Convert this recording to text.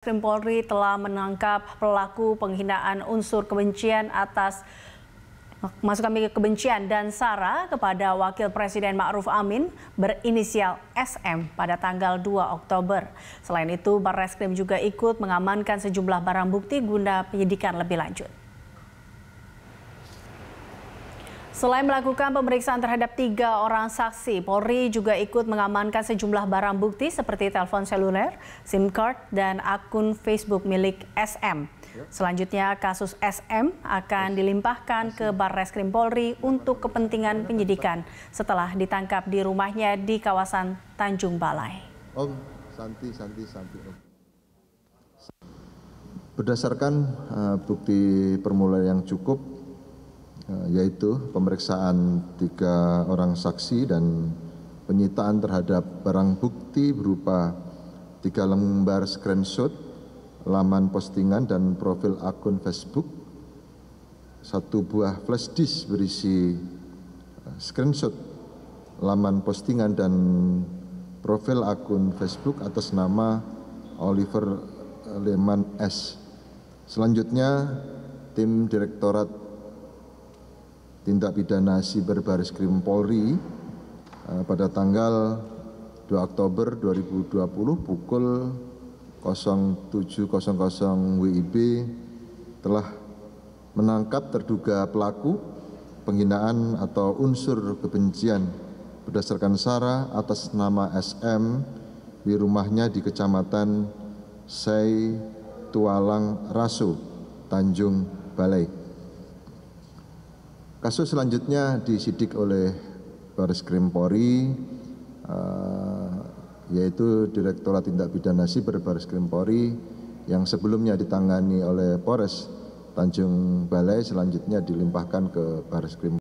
Krim Polri telah menangkap pelaku penghinaan unsur kebencian atas masuk kami kebencian dan SARA kepada Wakil Presiden Ma'ruf Amin berinisial SM pada tanggal 2 Oktober. Selain itu, Barreskrim juga ikut mengamankan sejumlah barang bukti guna penyidikan lebih lanjut. Selain melakukan pemeriksaan terhadap tiga orang saksi, Polri juga ikut mengamankan sejumlah barang bukti seperti telepon seluler, SIM card, dan akun Facebook milik SM. Selanjutnya kasus SM akan dilimpahkan ke Barreskrim Polri untuk kepentingan penyidikan setelah ditangkap di rumahnya di kawasan Tanjung Balai. Om, Santi, Santi, Santi. Om. Berdasarkan uh, bukti permulaan yang cukup, Ya, yaitu pemeriksaan tiga orang saksi dan penyitaan terhadap barang bukti berupa tiga lembar screenshot, laman postingan dan profil akun Facebook, satu buah flash disk berisi eh, screenshot laman postingan dan profil akun Facebook atas nama Oliver Lehman S. Selanjutnya, tim Direktorat tindak pidana siber baris krim Polri eh, pada tanggal 2 Oktober 2020 pukul 07.00 WIB telah menangkap terduga pelaku penghinaan atau unsur kebencian berdasarkan SARA atas nama SM di rumahnya di Kecamatan Sei Tualang Rasu, Tanjung Balai. Kasus selanjutnya disidik oleh Baris Krim Polri, uh, yaitu Direktorat Tindak Pidana Siber Baris Krim Polri yang sebelumnya ditangani oleh Polres Tanjung Balai selanjutnya dilimpahkan ke Baris Krim